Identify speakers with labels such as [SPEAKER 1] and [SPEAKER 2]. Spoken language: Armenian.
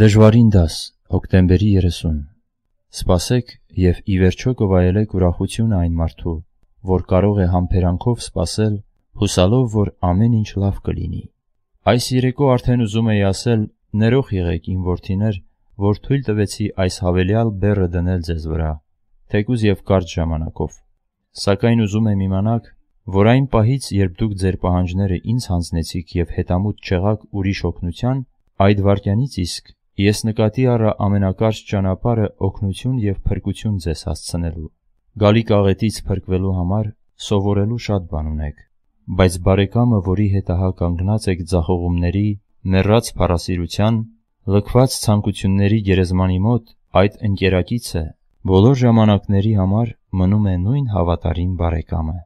[SPEAKER 1] Դժվարին դաս, հոկտեմբերի 30 Սպասեք եւ ի վերջո կվայելեք ուրախությունը այն մարդու, որ կարող է համբերանքով սպասել, հուսալով, որ ամեն ինչ լավ կլինի։ Այս երեկո արդեն ուզում էի ասել, ներող եղեք իմ որդիներ, որ թույլ տվեցի այս հավելյալ բեռը դնել ձեզ վրա, թեկուզ եւ կարճ ժամանակով։ Սակայն ուզում եմ իմանալ, որ այն պահից, երբ դուք ձեր պահանջները ինձ հանձնեցիք եւ հետամուտ չեղաք ուրիշ օգնության, այդ վարքյանից իսկ Ես նկատի առա ամենակարճ ճանապարհը օգնություն եւ փրկություն ձեզ հասցնելու։ Գալիք աղետից փրկվելու համար սովորելու շատ բան ունեք, բայց բարեկամը, որի հետահա կանգնած եք ձախողումների, մեռած փառասիրության, լքված ցանկությունների գերեզմանի մոտ, այդ ընկերակիցը բոլոր ժամանակների համար մնում է նույն հավատարիմ բարեկամը։